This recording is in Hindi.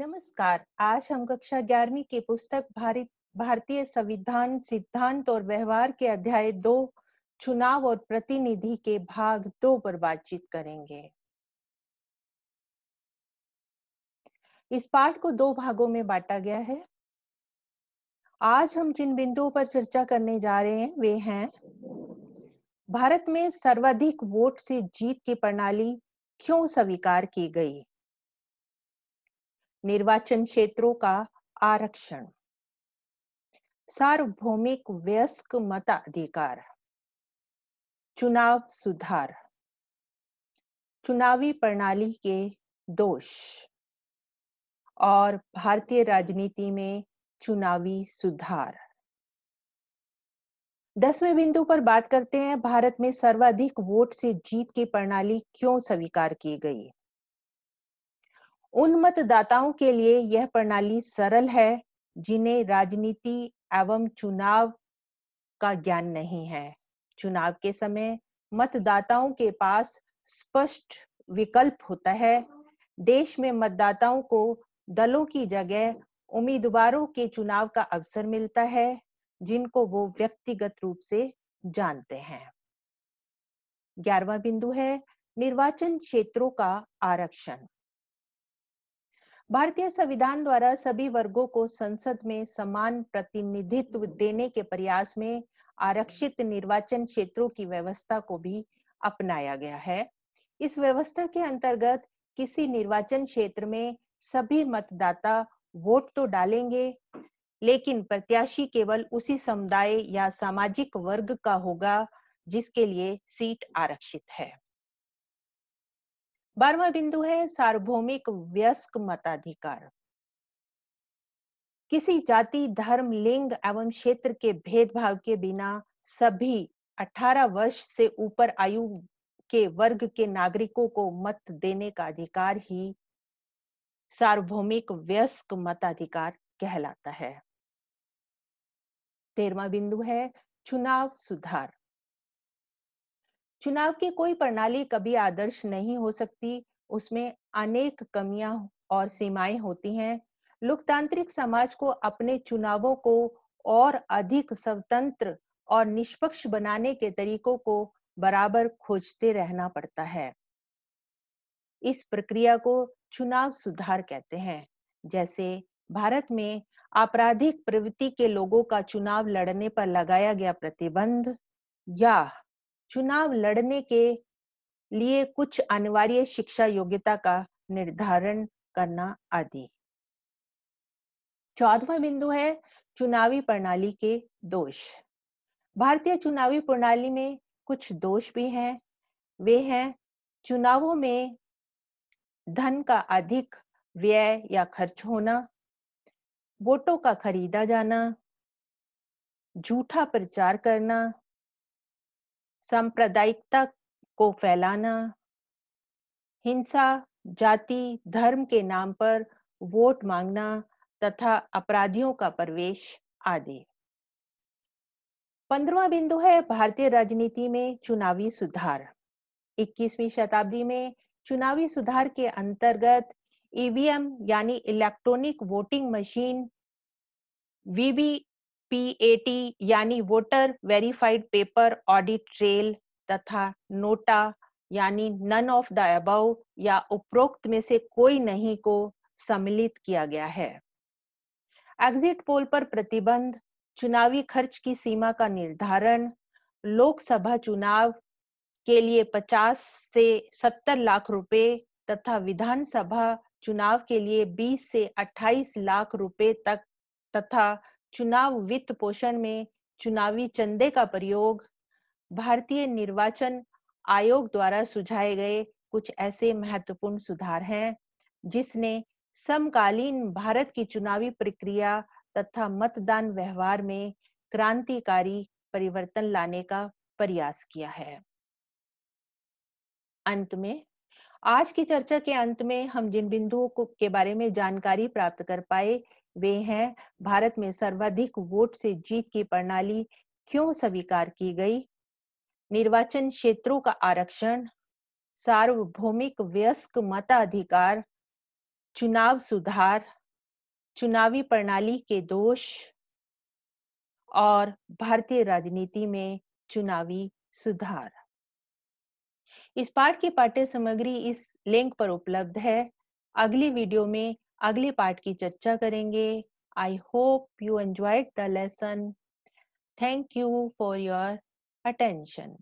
नमस्कार आज हम कक्षा ग्यारहवीं के पुस्तक भारत भारतीय संविधान सिद्धांत और व्यवहार के अध्याय दो चुनाव और प्रतिनिधि के भाग दो पर बातचीत करेंगे इस पाठ को दो भागों में बांटा गया है आज हम जिन बिंदुओं पर चर्चा करने जा रहे हैं वे हैं भारत में सर्वाधिक वोट से जीत की प्रणाली क्यों स्वीकार की गई निर्वाचन क्षेत्रों का आरक्षण सार्वभौमिक वयस्क मताधिकार चुनाव सुधार चुनावी प्रणाली के दोष और भारतीय राजनीति में चुनावी सुधार दसवें बिंदु पर बात करते हैं भारत में सर्वाधिक वोट से जीत की प्रणाली क्यों स्वीकार की गई उन मतदाताओं के लिए यह प्रणाली सरल है जिन्हें राजनीति एवं चुनाव का ज्ञान नहीं है चुनाव के समय मतदाताओं के पास स्पष्ट विकल्प होता है देश में मतदाताओं को दलों की जगह उम्मीदवारों के चुनाव का अवसर मिलता है जिनको वो व्यक्तिगत रूप से जानते हैं ग्यारहवा बिंदु है निर्वाचन क्षेत्रों का आरक्षण भारतीय संविधान द्वारा सभी वर्गों को संसद में समान प्रतिनिधित्व देने के प्रयास में आरक्षित निर्वाचन क्षेत्रों की व्यवस्था को भी अपनाया गया है इस व्यवस्था के अंतर्गत किसी निर्वाचन क्षेत्र में सभी मतदाता वोट तो डालेंगे लेकिन प्रत्याशी केवल उसी समुदाय या सामाजिक वर्ग का होगा जिसके लिए सीट आरक्षित है बारवा बिंदु है सार्वभौमिक व्यस्क मताधिकार किसी जाति धर्म लिंग एवं क्षेत्र के भेदभाव के बिना सभी 18 वर्ष से ऊपर आयु के वर्ग के नागरिकों को मत देने का अधिकार ही सार्वभौमिक व्यस्क मताधिकार कहलाता है तेरवा बिंदु है चुनाव सुधार चुनाव की कोई प्रणाली कभी आदर्श नहीं हो सकती उसमें अनेक कमियां और सीमाएं होती हैं लोकतांत्रिक समाज को अपने चुनावों को और अधिक स्वतंत्र और निष्पक्ष बनाने के तरीकों को बराबर खोजते रहना पड़ता है इस प्रक्रिया को चुनाव सुधार कहते हैं जैसे भारत में आपराधिक प्रवृत्ति के लोगों का चुनाव लड़ने पर लगाया गया प्रतिबंध या चुनाव लड़ने के लिए कुछ अनिवार्य शिक्षा योग्यता का निर्धारण करना आदि चौदवा बिंदु है चुनावी प्रणाली के दोष भारतीय चुनावी प्रणाली में कुछ दोष भी हैं वे हैं चुनावों में धन का अधिक व्यय या खर्च होना वोटों का खरीदा जाना झूठा प्रचार करना सांप्रदायिकता को फैलाना हिंसा जाति धर्म के नाम पर वोट मांगना तथा अपराधियों का प्रवेश आदि पंद्रवा बिंदु है भारतीय राजनीति में चुनावी सुधार 21वीं शताब्दी में चुनावी सुधार के अंतर्गत ईवीएम यानी electronic voting machine VV PAT यानी voter verified paper audit trail तथा नोटा यानी नन ऑफ द अबव या उपरोक्त में से कोई नहीं को सम्मिलित किया गया है एग्जिट पोल पर प्रतिबंध चुनावी खर्च की सीमा का निर्धारण लोकसभा चुनाव के लिए 50 से 70 लाख रुपए तथा विधानसभा चुनाव के लिए 20 से 28 लाख रुपए तक तथा चुनाव वित्त पोषण में चुनावी चंदे का प्रयोग भारतीय निर्वाचन आयोग द्वारा सुझाए गए कुछ ऐसे महत्वपूर्ण सुधार हैं जिसने समकालीन भारत की चुनावी प्रक्रिया तथा मतदान व्यवहार में क्रांतिकारी परिवर्तन लाने का प्रयास किया है अंत में आज की चर्चा के अंत में हम जिन बिंदुओं को के बारे में जानकारी प्राप्त कर पाए वे हैं भारत में सर्वाधिक वोट से जीत की प्रणाली क्यों स्वीकार की गई निर्वाचन क्षेत्रों का आरक्षण सार्वभौमिक व्यस्क मताधिकार चुनाव सुधार चुनावी प्रणाली के दोष और भारतीय राजनीति में चुनावी सुधार इस पाठ की पाठ्य सामग्री इस लिंक पर उपलब्ध है अगली वीडियो में अगले पाठ की चर्चा करेंगे I hope you enjoyed the lesson thank you for your attention